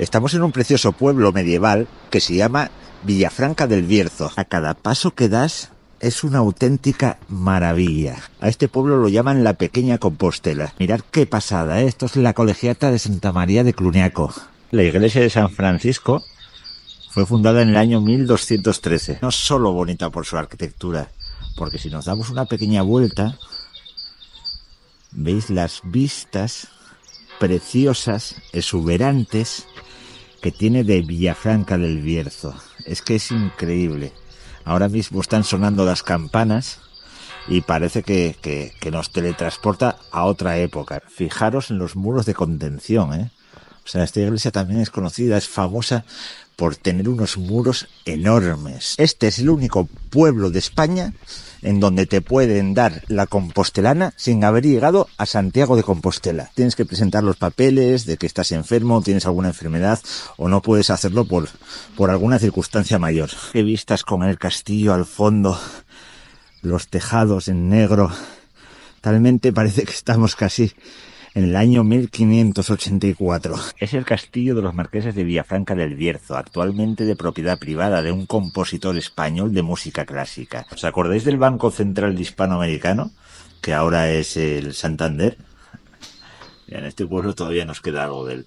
Estamos en un precioso pueblo medieval que se llama Villafranca del Bierzo. A cada paso que das es una auténtica maravilla. A este pueblo lo llaman la pequeña Compostela. Mirad qué pasada, ¿eh? esto es la colegiata de Santa María de Cluniaco. La iglesia de San Francisco fue fundada en el año 1213. No solo bonita por su arquitectura, porque si nos damos una pequeña vuelta, veis las vistas preciosas, exuberantes, que tiene de Villafranca del Bierzo. Es que es increíble. Ahora mismo están sonando las campanas y parece que, que, que nos teletransporta a otra época. Fijaros en los muros de contención, ¿eh? sea, esta iglesia también es conocida, es famosa por tener unos muros enormes. Este es el único pueblo de España en donde te pueden dar la compostelana sin haber llegado a Santiago de Compostela. Tienes que presentar los papeles de que estás enfermo, tienes alguna enfermedad o no puedes hacerlo por, por alguna circunstancia mayor. Qué vistas con el castillo al fondo, los tejados en negro. Talmente parece que estamos casi en el año 1584. Es el castillo de los marqueses de Villafranca del Bierzo, actualmente de propiedad privada de un compositor español de música clásica. ¿Os acordáis del Banco Central Hispanoamericano? Que ahora es el Santander. En este pueblo todavía nos queda algo del.